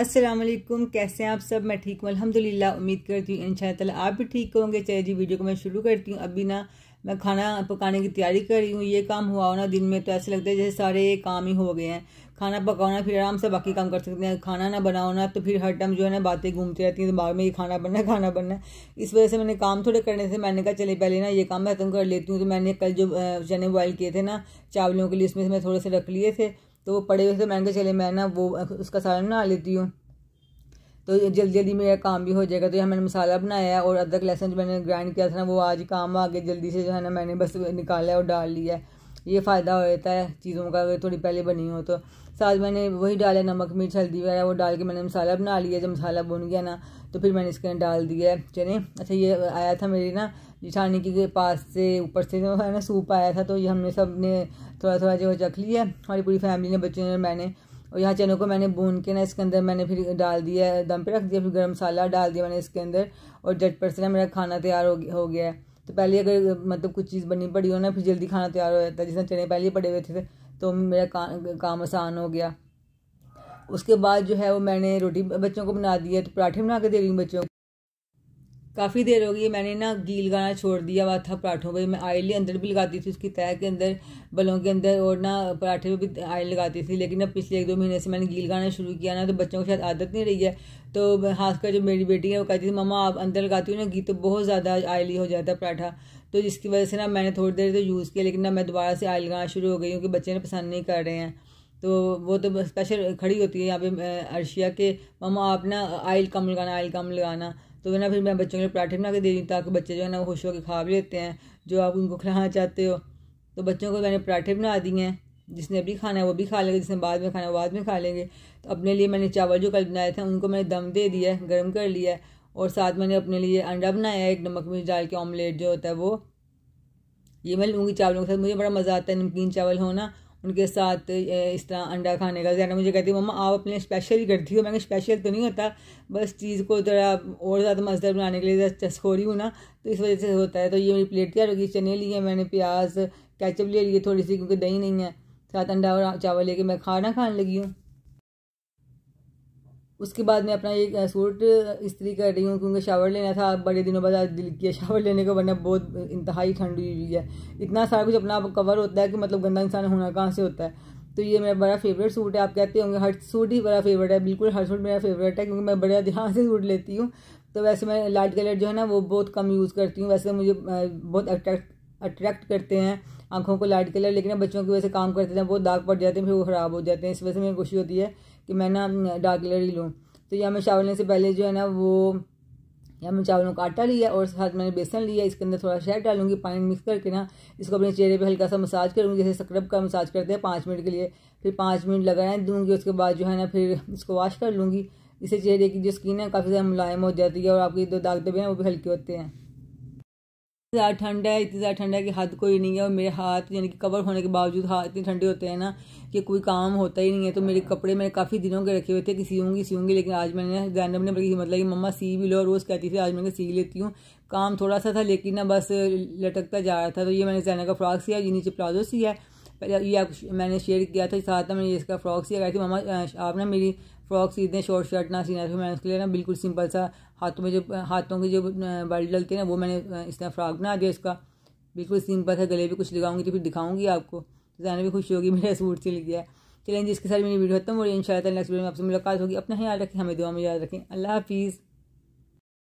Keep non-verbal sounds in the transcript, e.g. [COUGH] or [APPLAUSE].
अस्सलाम वालेकुम कैसे हैं आप सब मैं ठीक हूँ अल्हम्दुलिल्लाह उम्मीद करती हूँ इन आप भी ठीक होंगे चलिए जी वीडियो को मैं शुरू करती हूँ अभी ना मैं खाना पकाने की तैयारी कर रही हूँ ये काम हुआ हो ना दिन में तो ऐसे लगता है जैसे सारे काम ही हो गए हैं खाना पकाना फिर आराम से बाकी काम कर सकते हैं खाना ना बनाओ ना तो फिर हर टाइम जो है ना बातें घूमती रहती हैं दिमाग में ये खाना बनना खाना बनना इस वजह से मैंने काम थोड़े करने से मैंने कहा चले पहले ना ये काम मैं खत्म कर लेती हूँ तो मैंने कल जो चने बॉयल किए थे ना चावलों के लिए उसमें से मैं थोड़े से रख लिए थे तो वो पड़े हुए महंगे चले मैं ना वो उसका सारा बना लेती हूँ तो जल्दी जल्दी मेरा काम भी हो जाएगा तो यहाँ मैंने मसाला बनाया है और अदरक लहसुन जो मैंने ग्राइंड किया था ना वो आज काम आ गया जल्दी से जो है ना मैंने बस निकाला और डाल लिया है ये फ़ायदा हो जाता है चीज़ों का अगर थोड़ी पहले बनी हो तो साथ मैंने वही डाला नमक मिर्च हल्दी वगैरह वो डाल के मैंने मसाला बना लिया जब मसाला बुन गया ना तो फिर मैंने इसके अंदर डाल दिया चने अच्छा ये आया था मेरी ना जिठानी के पास से ऊपर से जो है ना सूप आया था तो ये हमने सब ने थोड़ा थोड़ा जो रख लिया हमारी पूरी फैमिली ने बच्चों ने मैंने और यहाँ चनों को मैंने भून के ना इसके अंदर मैंने फिर डाल दिया दम पे रख दिया फिर गर्म मसाला डाल दिया मैंने इसके अंदर और झटपट से ना मेरा खाना तैयार हो गया है तो पहले अगर मतलब कुछ चीज़ बनी पड़ी हो ना फिर जल्दी खाना तैयार हो जाता है जिसने चने पहले पड़े हुए थे तो मेरा का, काम आसान हो गया उसके बाद जो है वो मैंने रोटी बच्चों को बना दी है तो पराठे बना के दे रही हूँ बच्चों को काफ़ी देर हो गई है मैंने ना घी लगाना छोड़ दिया हुआ था पराठों पर मैं ही अंदर भी लगाती थी उसकी तय के अंदर बलों के अंदर और ना पराठे पर भी आयल लगाती थी लेकिन अब पिछले एक दो महीने से मैंने घी लगाना शुरू किया ना तो बच्चों को शायद आदत नहीं रही है तो खासकर जो मेरी बेटी है वो कहती थी मम्मा आप अंदर लगाती हूँ ना घी तो बहुत ज़्यादा आयली हो जाता है पराठा तो जिसकी वजह से ना मैंने थोड़ी देर तो यूज़ किया लेकिन ना मैं दोबारा से आयल लगाना शुरू हो गई हूँ कि बच्चे ने पसंद नहीं कर रहे हैं तो वो तो स्पेशल खड़ी होती है यहाँ पे अर्शिया के मामा आप ना आयल कम लगाना आयल कम लगाना तो ना फिर मैं बच्चों के लिए पराठे बना के दे दी ताकि बच्चे जो है ना वो खुश होकर खा भी लेते हैं जो आप उनको खिलाना चाहते हो तो बच्चों को मैंने पराठे बना दिए हैं जिसने अभी खाना है वो भी खा लेंगे जिसने बाद में खाना है वो बाद में खा लेंगे तो अपने लिए मैंने चावल जो कल बनाए थे उनको मैंने दम दे दिया है गर्म कर लिया है और साथ मैंने अपने लिए अंडा बनाया है एक नमक मिर्च डाल के ऑमलेट जो होता है वो ये मैं लूँगी चावलों के साथ मुझे बड़ा मज़ा आता है नमकीन चावल होना उनके साथ इस तरह अंडा खाने का ज़्यादा मुझे कहती है मम्मा आप अपने स्पेशल ही करती हो मैंने स्पेशल तो नहीं होता बस चीज़ को ज़रा और ज़्यादा मज़ेदार बनाने के लिए ज़रा चस्खोरी हूँ ना तो इस वजह से होता है तो ये मेरी प्लेट तैयार होगी चने लिए मैंने प्याज कैचअप ले लिए थोड़ी सी क्योंकि दही नहीं है साथ अंडा और चावल लेके मैं खाना खाने लगी हूँ उसके बाद मैं अपना ये सूट इस्त्री कर रही हूँ क्योंकि शावर लेना था बड़े दिनों बाद आज दिल किया शावर लेने का वरना बहुत इंतहाई ठंड हुई हुई है इतना सारा कुछ अपना कवर होता है कि मतलब गंदा इंसान होना कहाँ से होता है तो ये मेरा बड़ा फेवरेट सूट है आप कहते होंगे हर सूट ही बड़ा फेवरेट है बिल्कुल हर सूट मेरा फेवरेट है क्योंकि मैं बड़े ध्यान से सूट लेती हूँ तो वैसे मैं लाइट कलर जो है ना वो बहुत कम यूज़ करती हूँ वैसे मुझे बहुत अट्रैक्ट अट्रैक्ट करते हैं आंखों को लाइट कलर लेकिन बच्चों की वजह से काम करते हैं बहुत दाग पड़ जाते हैं फिर वो ख़राब हो जाते हैं इस वजह से मेरी खुशी होती है कि मैं ना डार्क कलर ही लूँ तो यहाँ मैं चावल से पहले जो है ना वो यहाँ मैं चावलों का आटा लिया और साथ मैंने बेसन लिया इसके अंदर थोड़ा शहद डालूंगी पानी मिक्स करके ना इसको अपने चेहरे पे हल्का सा मसाज करूँगी जैसे स्क्रब का मसाज करते हैं पाँच मिनट के लिए फिर पाँच मिनट लगाने दूँगी उसके बाद जो है ना फिर इसको वॉश कर लूँगी इससे चेहरे की जो स्किन है काफ़ी ज़्यादा मुलायम हो जाती है और आपकी जो दाग दबे हैं वो भी हल्के होते हैं ज्यादा ठंड है इतनी ज़्यादा ठंड है कि हद कोई नहीं है और मेरे हाथ यानी कि कवर होने के बावजूद हाथ इतने ठंडे होते हैं ना कि कोई काम होता ही नहीं है तो मेरे कपड़े मैंने काफ़ी दिनों के रखे हुए थे कि सीऊँगी सीऊँगी लेकिन आज मैंने जैनब ने बड़ी हिम्मत मतलब लगी मम्मा सी भी लो रोज़ कहती थी आज मैंने सी लेती हूँ काम थोड़ा सा था लेकिन ना बस लटकता जा रहा था तो ये मैंने जैनब का फ्रॉक सिया ये नीचे प्लाजो सिया पहले ये आप मैंने शेयर किया था साथ में मैंने इसका फ्रॉक सिया कहती थी मम्मा आप ना मेरी फ्रॉक सीधे शॉर्ट शर्ट ना सीना तो मैंने उसके लिए ना बिल्कुल सिंपल सा हाथों में जो हाथों की जो बल डलती है ना वो मैंने इस तरह फ्रॉक बना दिया इसका बिल्कुल सिंपल सा गले भी कुछ लगाऊंगी तो फिर दिखाऊंगी आपको जाना भी खुश होगी [LAUGHS] मेरा सूट सिल गया चलें जिसके साथ मेरी वीडियो खत्म हो रही है इन शाला नेक्स्ट वीडियो में आपसे मुलाकात होगी अपना ख्याल रखें हमें दुआ में याद रखें अल्लाह हाफिज़